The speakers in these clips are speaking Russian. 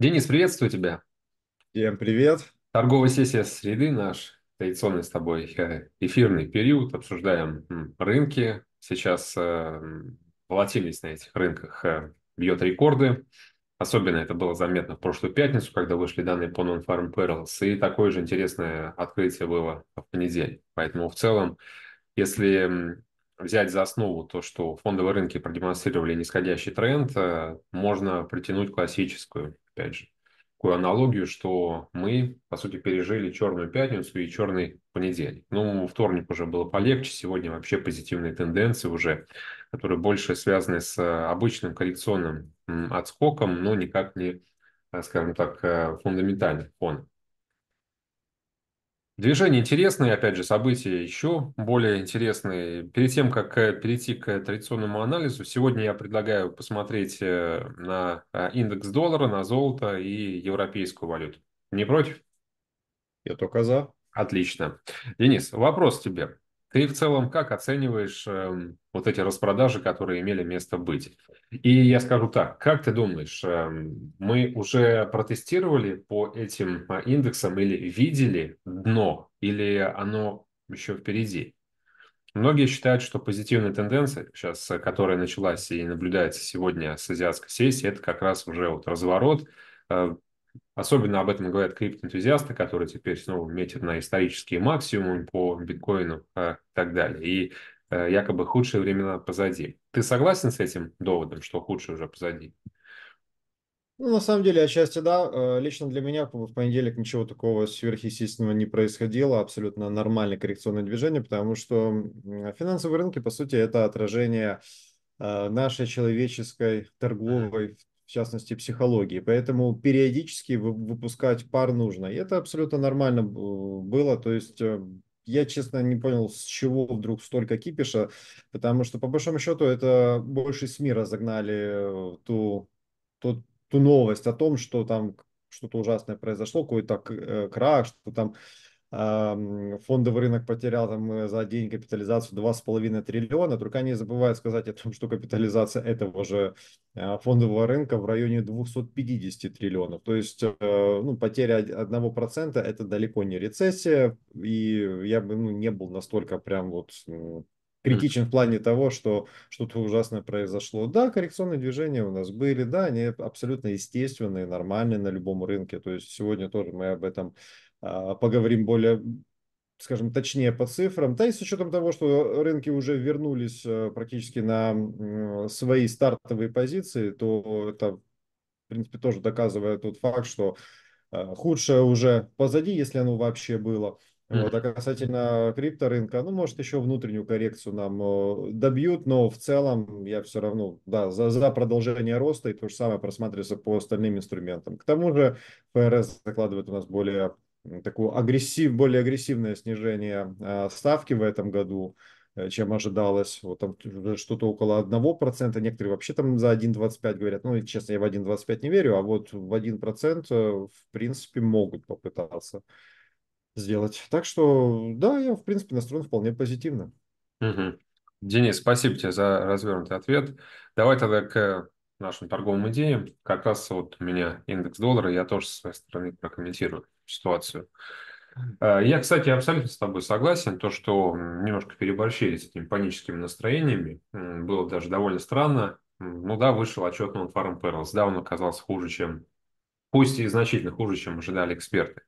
Денис, приветствую тебя. Всем привет. Торговая сессия среды наш традиционный с тобой э, эфирный период. Обсуждаем рынки. Сейчас э, волатильность на этих рынках э, бьет рекорды. Особенно это было заметно в прошлую пятницу, когда вышли данные по Non-Farm Perils. И такое же интересное открытие было в понедельник. Поэтому в целом, если взять за основу то, что фондовые рынки продемонстрировали нисходящий тренд, э, можно притянуть классическую опять же. Такую аналогию, что мы, по сути, пережили черную пятницу и черный понедельник. Ну, вторник уже было полегче, сегодня вообще позитивные тенденции уже, которые больше связаны с э, обычным коррекционным отскоком, но никак не, э, скажем так, э, фундаментальным фоном. Движение интересное, опять же, события еще более интересные. Перед тем, как э, перейти к э, традиционному анализу, сегодня я предлагаю посмотреть э, на индекс доллара, на золото и европейскую валюту. Не против? Я только за. Отлично. Денис, вопрос тебе. Ты в целом как оцениваешь э, вот эти распродажи, которые имели место быть? И я скажу так, как ты думаешь, э, мы уже протестировали по этим э, индексам или видели дно, или оно еще впереди? Многие считают, что позитивная тенденция, сейчас, э, которая началась и наблюдается сегодня с азиатской сессии, это как раз уже вот разворот, э, Особенно об этом говорят криптоэнтузиасты, которые теперь снова метят на исторические максимумы по биткоину и а, так далее. И э, якобы худшие времена позади. Ты согласен с этим доводом, что худшие уже позади? Ну, на самом деле, отчасти да. Э, лично для меня в понедельник ничего такого сверхъестественного не происходило. Абсолютно нормальное коррекционное движение, потому что а, финансовые рынки, по сути, это отражение э, нашей человеческой торговой, в в частности психологии. Поэтому периодически выпускать пар нужно. И это абсолютно нормально э, было. То есть э, я, честно, не понял, с чего вдруг столько кипиша, потому что, по большому счету, это больше СМИ разогнали э, ту, ту, ту новость о том, что там что-то ужасное произошло, какой-то крах, что там фондовый рынок потерял там э, за день капитализацию 2,5 триллиона, только они забывают сказать о том, что капитализация этого же а, фондового рынка в районе 250 триллионов. То есть э, ну, потеря 1% это далеко не рецессия, и я бы ну, не был настолько прям вот ну, критичен в плане того, что что-то ужасное произошло. Да, коррекционные движения у нас были, да, они абсолютно естественные, нормальные на любом рынке. То есть сегодня тоже мы об этом а, поговорим более, скажем, точнее по цифрам. Да и с учетом того, что рынки уже вернулись э, практически на свои стартовые позиции, то это, в принципе, тоже доказывает тот факт, что э, худшее уже позади, если оно вообще было. Вот, а касательно крипторынка, ну, может, еще внутреннюю коррекцию нам э, добьют, но в целом я все равно, да, за, за продолжение роста и то же самое просматривается по остальным инструментам. К тому же ФРС закладывает у нас более такое агрессив, более агрессивное снижение а, ставки в этом году, э, чем ожидалось. Вот там что-то около 1%, некоторые вообще там за 1,25 говорят. Ну, честно, я в 1,25 не верю, а вот в 1% э, в принципе могут попытаться сделать. Так что, да, я в принципе настроен вполне позитивно. Угу. Денис, спасибо тебе за развернутый ответ. Давай тогда к нашим торговым идеям. Как раз вот у меня индекс доллара, я тоже с своей стороны прокомментирую ситуацию. Э, я, кстати, абсолютно с тобой согласен, то, что немножко переборщили с этими паническими настроениями, было даже довольно странно. Ну да, вышел отчет Nonfarm Perils, да, он оказался хуже, чем, пусть и значительно хуже, чем ожидали эксперты.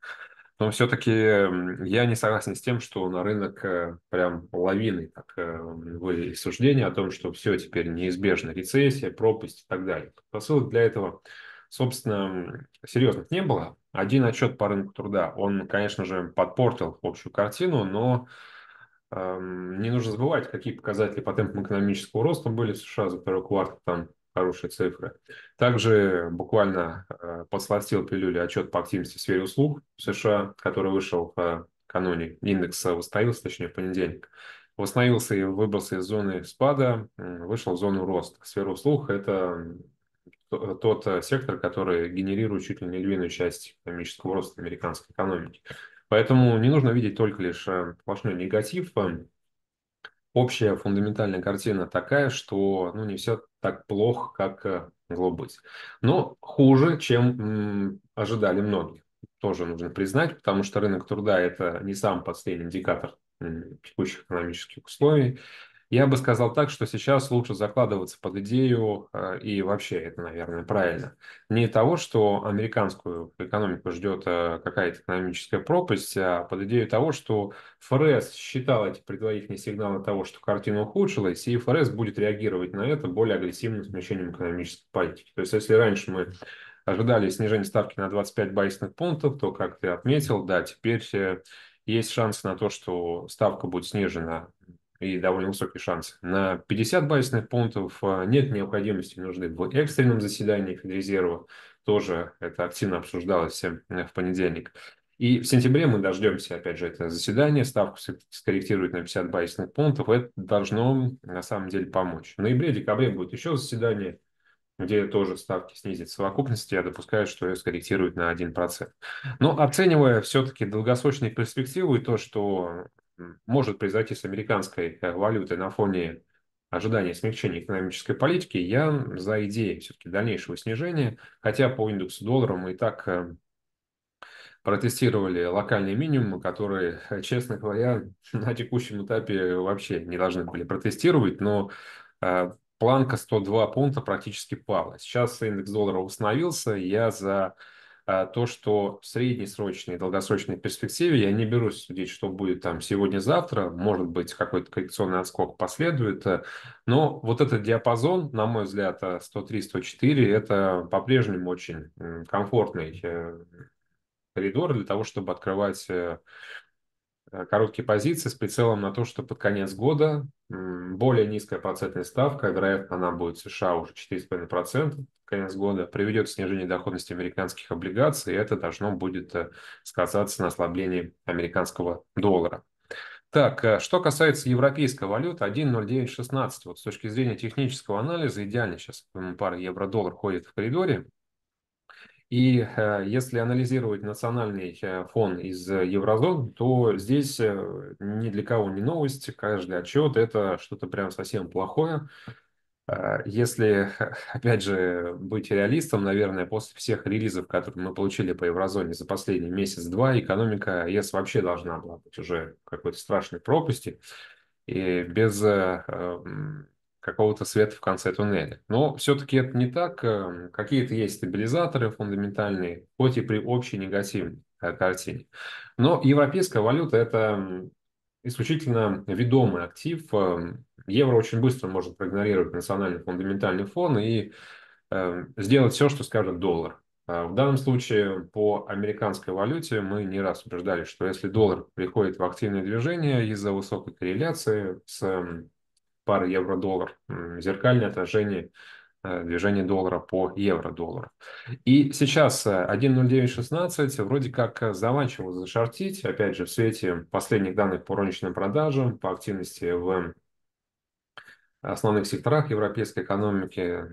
Но все-таки я не согласен с тем, что на рынок э, прям лавиной так э, были суждение о том, что все теперь неизбежно, рецессия, пропасть и так далее. Посылок для этого, собственно, серьезных не было. Один отчет по рынку труда, он, конечно же, подпортил общую картину, но эм, не нужно забывать, какие показатели по темпам экономического роста были в США за второй квартал, там хорошие цифры. Также буквально э, подсластил пилюли отчет по активности в сфере услуг в США, который вышел в э, кануне. Индекс восстановился, точнее, в понедельник. Восстановился и выбрался из зоны спада, вышел в зону роста. Сфера услуг – это э, тот сектор, который генерирует чуть ли не львиную часть экономического роста американской экономики. Поэтому не нужно видеть только лишь сплошной негатив, общая фундаментальная картина такая, что ну, не все так плохо, как э, могло быть. Но хуже, чем ожидали многие. Тоже нужно признать, потому что рынок труда – это не сам последний индикатор текущих экономических условий. Я бы сказал так, что сейчас лучше закладываться под идею, э, и вообще это, наверное, правильно, не того, что американскую экономику ждет э, какая-то экономическая пропасть, а под идею того, что ФРС считал эти предварительные сигналы того, что картина ухудшилась, и ФРС будет реагировать на это более агрессивным смещением экономической политики. То есть если раньше мы ожидали снижение ставки на 25 базисных пунктов, то, как ты отметил, да, теперь э, есть шанс на то, что ставка будет снижена и довольно высокий шанс. На 50 базисных пунктов а, нет необходимости нужны в экстренном заседании Федрезерва. Тоже это активно обсуждалось э, в понедельник. И в сентябре мы дождемся, опять же, это заседание, ставку скорректируют на 50 базисных пунктов. Это должно на самом деле помочь. В ноябре-декабре будет еще заседание, где тоже ставки снизят в совокупности, я допускаю, что ее скорректируют на 1%. Но оценивая все-таки долгосрочные перспективы и то, что может произойти с американской э, валютой на фоне ожидания смягчения экономической политики, я за идею все-таки дальнейшего снижения, хотя по индексу доллара мы и так э, протестировали локальные минимумы, которые, э, честно говоря, на текущем этапе вообще не должны были протестировать, но планка 102 пункта практически пала. Сейчас индекс доллара установился, я за а, то, что в среднесрочной и долгосрочной перспективе я не берусь судить, что будет там сегодня-завтра, может быть, какой-то коррекционный отскок последует, э, но вот этот диапазон, на мой взгляд, 103-104, э, это по-прежнему очень комфортный э, коридор для того, чтобы открывать короткие позиции с прицелом на то, что под конец года более низкая процентная ставка, вероятно, она будет в США уже 4,5%, конец года приведет к снижению доходности американских облигаций, и это должно будет э, сказаться на ослаблении американского доллара. Так, э, что касается европейской валюты, 1.0916, вот с точки зрения технического анализа, идеально сейчас пара евро-доллар ходит в коридоре. И э, если анализировать национальный фон из еврозон, то здесь ни для кого не новость, каждый отчет – это что-то прям совсем плохое. А, если, опять же, быть реалистом, наверное, после всех релизов, которые мы получили по еврозоне за последний месяц-два, экономика ЕС вообще должна была быть уже какой-то страшной пропасти и без э, какого-то света в конце туннеля. Но все-таки это не так. Э, какие-то есть стабилизаторы фундаментальные, хоть и при общей негативной э, картине. Но европейская валюта – это исключительно ведомый актив, евро очень быстро может проигнорировать национальный фундаментальный фон и э, сделать все, что скажет доллар. А в данном случае по американской валюте мы не раз убеждались, что если доллар приходит в активное движение из-за высокой корреляции с эм, парой евро-доллар, зеркальное отражение э, движения доллара по евро-доллару. И сейчас 1.0916 э, вроде как э, заманчиво зашортить, опять же, в свете последних данных по розничным продажам, по активности в основных секторах европейской экономики.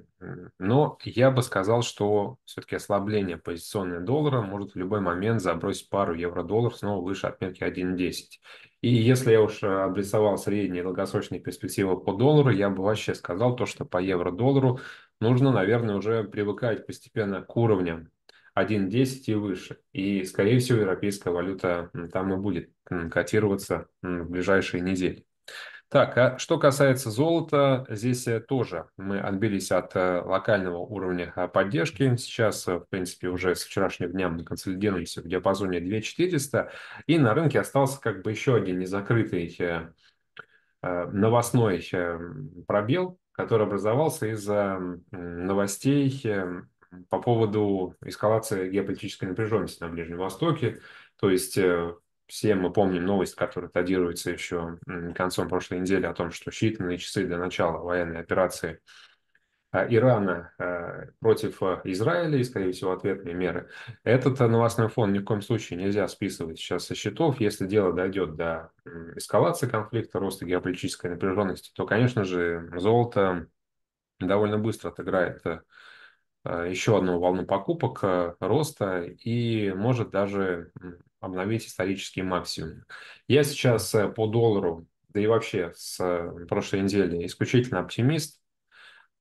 Но я бы сказал, что все-таки ослабление позиционного доллара может в любой момент забросить пару евро-доллар снова выше отметки 1.10. И если я уж обрисовал э, средние и долгосрочные перспективы по доллару, я бы вообще сказал то, что по евро-доллару нужно, наверное, уже привыкать постепенно к уровням 1.10 и выше. И, скорее всего, европейская валюта там и будет котироваться в ближайшие недели. Так, а что касается золота, здесь э, тоже мы отбились от э, локального уровня э, поддержки. Сейчас, в принципе, уже с вчерашнего дня мы консолидируемся в диапазоне 2400, и на рынке остался как бы еще один незакрытый новостной пробел, который образовался из-за новостей по поводу эскалации геополитической напряженности на Ближнем Востоке. То есть все мы помним новость, которая датируется еще концом прошлой недели о том, что считанные часы до начала военной операции а, Ирана а, против а, Израиля и, скорее всего, ответные меры. Этот новостной фон ни в коем случае нельзя списывать сейчас со счетов. Если дело дойдет до эскалации конфликта, роста геополитической напряженности, то, конечно же, золото довольно быстро отыграет еще одну волну покупок, роста и может даже обновить исторические максимумы. Я сейчас э, по доллару, да и вообще с э, прошлой недели исключительно оптимист.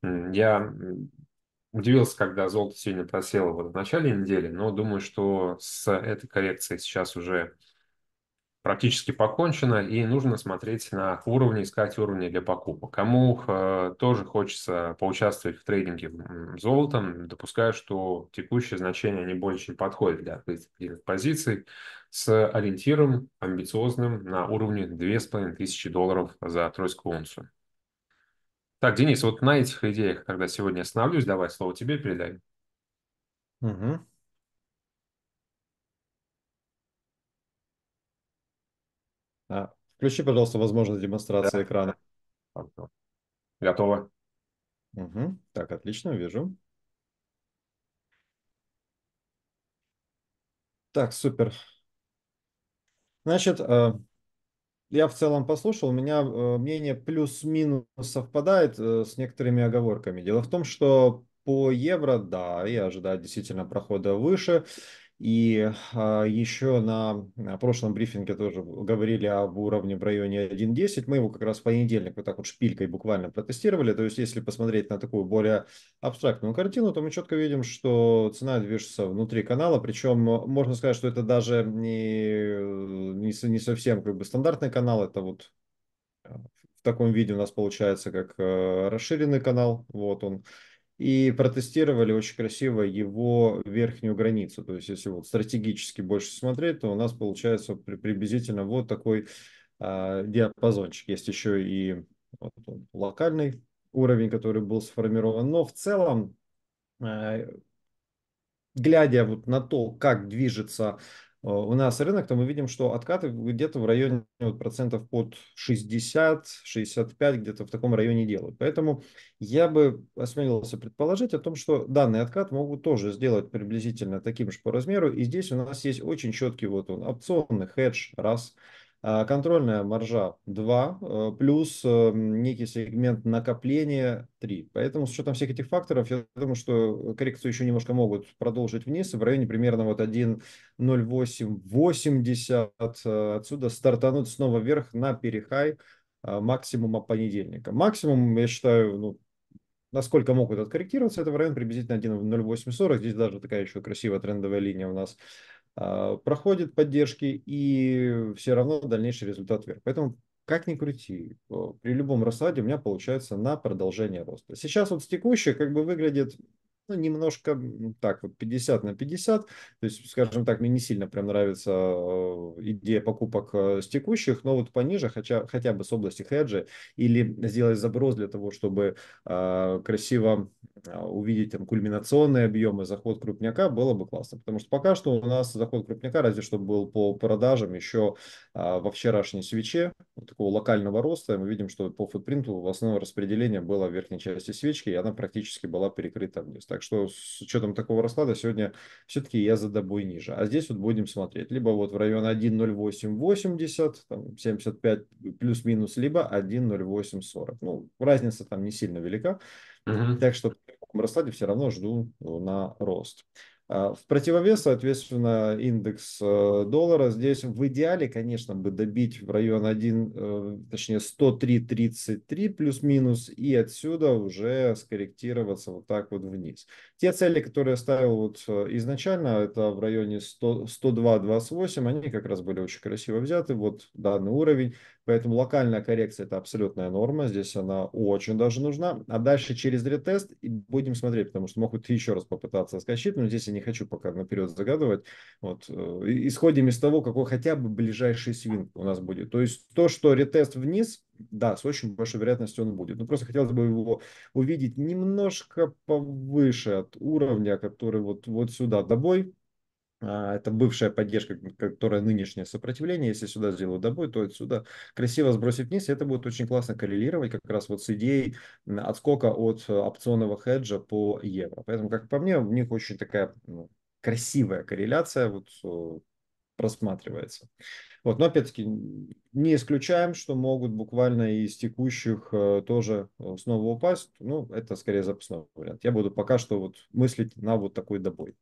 Я удивился, когда золото сегодня просело вот в начале недели, но думаю, что с этой коррекцией сейчас уже практически покончено, и нужно смотреть на их уровни, искать уровни для покупок. Кому э, тоже хочется поучаствовать в трейдинге золотом, допускаю, что текущие значения не больше чем подходят для определенных позиций с ориентиром амбициозным на уровне 2500 долларов за тройскую унцию. Так, Денис, вот на этих идеях тогда сегодня остановлюсь. Давай слово тебе передаю. Угу. А, Включи, пожалуйста, возможность демонстрации да. экрана. Готово. Угу. Так, отлично, вижу. Так, супер. Значит, э, я в целом послушал, у меня э, мнение плюс-минус совпадает э, с некоторыми оговорками. Дело в том, что по евро, да, я ожидаю действительно прохода выше. И а, еще на прошлом брифинге тоже говорили об уровне в районе 1.10. Мы его как раз в понедельник вот так вот шпилькой буквально протестировали. То есть если посмотреть на такую более абстрактную картину, то мы четко видим, что цена движется внутри канала. Причем можно сказать, что это даже не, не, не совсем как бы стандартный канал. Это вот э, в таком виде у нас получается как э, расширенный канал. Вот он и протестировали очень красиво его верхнюю границу. То есть, если вот стратегически больше смотреть, то у нас получается приблизительно вот такой а, диапазончик. Есть еще и вот, локальный уровень, который был сформирован. Но в целом, а, глядя вот на то, как движется Э, у нас рынок, то мы видим, что откаты где-то в районе вот, процентов под 60-65, где-то в таком районе делают. Поэтому я бы осмелился предположить о том, что данный откат могут тоже сделать приблизительно таким же по размеру. И здесь у нас есть очень четкий вот он, опционный хедж, раз – а, контрольная маржа 2, э, плюс э, некий сегмент накопления 3. Поэтому с учетом всех этих факторов, я думаю, что коррекцию еще немножко могут продолжить вниз, в районе примерно вот 1.0880. Э, отсюда стартануть снова вверх на перехай а, максимума понедельника. Максимум, я считаю, ну, насколько могут откорректироваться, это в районе приблизительно 1.0840. Здесь даже такая еще красивая трендовая линия у нас а, проходит поддержки и все равно дальнейший результат вверх. Поэтому как ни крути, при любом раскладе у меня получается на продолжение роста. Сейчас вот с текущей как бы выглядит ну, немножко так, вот 50 на 50. То есть, скажем так, мне не сильно прям нравится э, идея покупок э, с текущих, но вот пониже, хотя, хотя бы с области хеджа, или сделать заброс для того, чтобы э, красиво увидеть там кульминационные объемы, заход крупняка, было бы классно. Потому что пока что у нас заход крупняка, разве что был по продажам еще э, во вчерашней свече, вот такого локального роста, мы видим, что по футпринту в основном распределение было в верхней части свечки, и она практически была перекрыта вниз. Так что с учетом такого расклада сегодня все-таки я за добой ниже. А здесь вот будем смотреть. Либо вот в район 1.0880, 75 плюс-минус, либо 1.0840. Ну, разница там не сильно велика. Угу. Так что в таком раскладе все равно жду на рост. А, в противовес, соответственно, индекс э, доллара здесь в идеале, конечно, бы добить в район 1, э, точнее 103.33 плюс-минус, и отсюда уже скорректироваться вот так вот вниз. Те цели, которые я ставил вот э, изначально, это в районе 102.28, они как раз были очень красиво взяты, вот данный уровень, поэтому локальная коррекция это абсолютная норма, здесь она очень даже нужна, а дальше через ретест будем смотреть, потому что могут еще раз попытаться скачать, но здесь они не хочу пока наперед загадывать. Вот. Э, исходим из того, какой хотя бы ближайший свинг у нас будет. То есть то, что ретест вниз, да, с очень большой вероятностью он будет. Но просто хотелось бы его увидеть немножко повыше от уровня, который вот, вот сюда. Добой а, это бывшая поддержка, которая нынешнее сопротивление. Если сюда сделаю добой, то отсюда красиво сбросить вниз. И это будет очень классно коррелировать как раз вот с идеей отскока от э, опционного хеджа по евро. Поэтому, как по мне, у них очень такая ну, красивая корреляция вот э, просматривается. Вот, но опять-таки не исключаем, что могут буквально из текущих э, тоже снова упасть. Ну, это скорее запасной вариант. Я буду пока что вот мыслить на вот такой добой.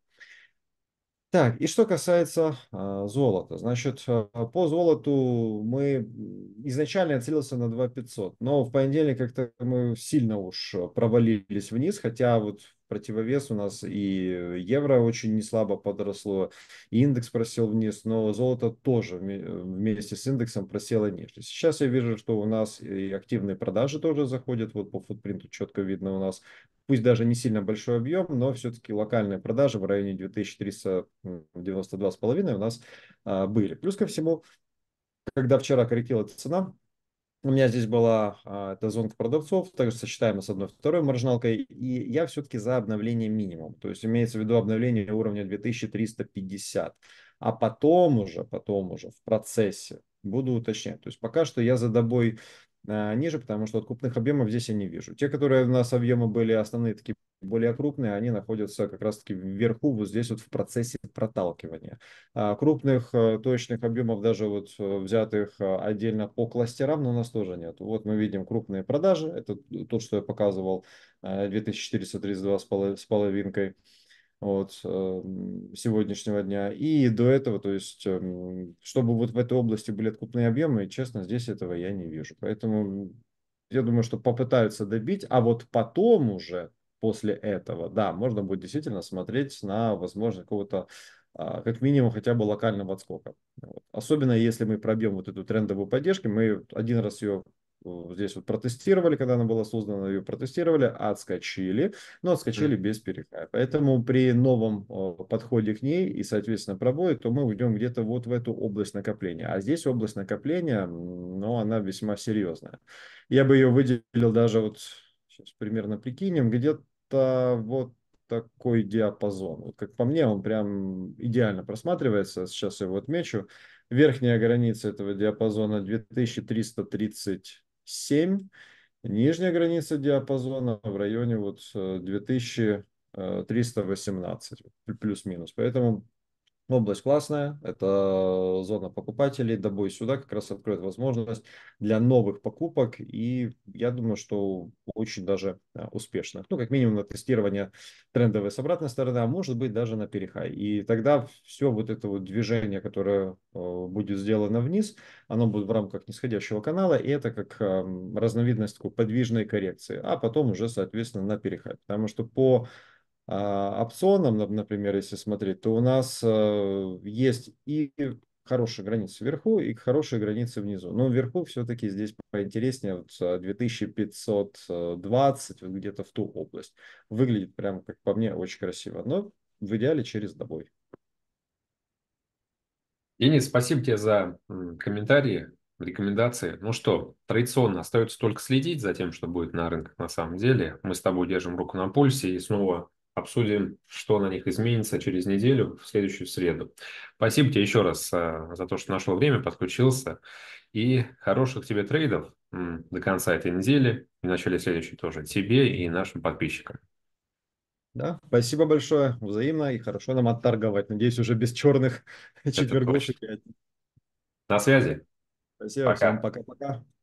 Так, и что касается э, золота, значит, э, по золоту мы изначально я целился на 2500, но в понедельник как-то мы сильно уж провалились вниз, хотя вот противовес у нас и евро очень неслабо подросло, и индекс просел вниз, но золото тоже э, вместе с индексом просело ниже. Сейчас я вижу, что у нас и активные продажи тоже заходят, вот по футпринту четко видно у нас, пусть даже не сильно большой объем, но все-таки локальные продажи в районе 2392,5 у нас а, были. Плюс ко всему, когда вчера корректировалась цена, у меня здесь была а, эта дозонка продавцов, также сочетаема с одной второй маржиналкой, и я все-таки за обновление минимум, то есть имеется в виду обновление уровня 2350, а потом уже, потом уже в процессе буду уточнять. То есть пока что я за добой а, ниже, потому что откупных объемов здесь я не вижу. Те, которые у нас объемы были основные такие более крупные, они находятся как раз-таки вверху, вот здесь вот в процессе проталкивания. А, крупных э, точных объемов, даже вот э, взятых э, отдельно по кластерам, но ну, у нас тоже нет. Вот мы видим крупные продажи, это то, что я показывал, 2432 с половинкой от эм, сегодняшнего дня. И до этого, то есть, эм, чтобы вот в этой области были откупные объемы, честно, здесь этого я не вижу. Поэтому я думаю, что попытаются добить, а вот потом уже после этого. Да, можно будет действительно смотреть на возможность какого-то а, как минимум хотя бы локального отскока. Особенно если мы пробьем вот эту трендовую поддержку, мы один раз ее э, здесь вот протестировали, когда она была создана, ее протестировали, отскочили, но отскочили без перехая, Поэтому при новом подходе к ней и, соответственно, пробое, то мы уйдем где-то вот в эту область накопления. А здесь область накопления, но она весьма серьезная. Я бы ее выделил даже вот, сейчас примерно прикинем, где-то это вот такой диапазон. Вот как по мне, он прям идеально просматривается. Сейчас я его отмечу. Верхняя граница этого диапазона 2337. Нижняя граница диапазона в районе вот 2318 э, э, плюс-минус. Поэтому Область классная, это зона покупателей, добой сюда как раз откроет возможность для новых покупок, и я думаю, что очень даже а, успешных. Ну, как минимум на тестирование трендовой с обратной стороны, а может быть даже на перехай. И тогда все вот это вот движение, которое э, будет сделано вниз, оно будет в рамках нисходящего канала, и это как разновидность такой подвижной коррекции, а потом уже, соответственно, на перехай. Потому что по а, опционом, например, если смотреть, то у нас э, есть и хорошие границы вверху и хорошие границы внизу. Но вверху все-таки здесь поинтереснее, вот 2520, э, вот где-то в ту область. Выглядит прям, как по мне, очень красиво, но в идеале через добой. Денис, спасибо тебе за комментарии, рекомендации. Ну что, традиционно остается только следить за тем, что будет на рынках на самом деле. Мы с тобой держим руку на пульсе и снова обсудим, что на них изменится через неделю, в следующую среду. Спасибо тебе еще раз э, за то, что нашел время, подключился. И хороших тебе трейдов до конца этой недели и в начале следующей тоже тебе и нашим подписчикам. Да, спасибо большое, взаимно и хорошо нам отторговать. Надеюсь, уже без черных четвергов. На связи. Спасибо пока. всем, пока-пока.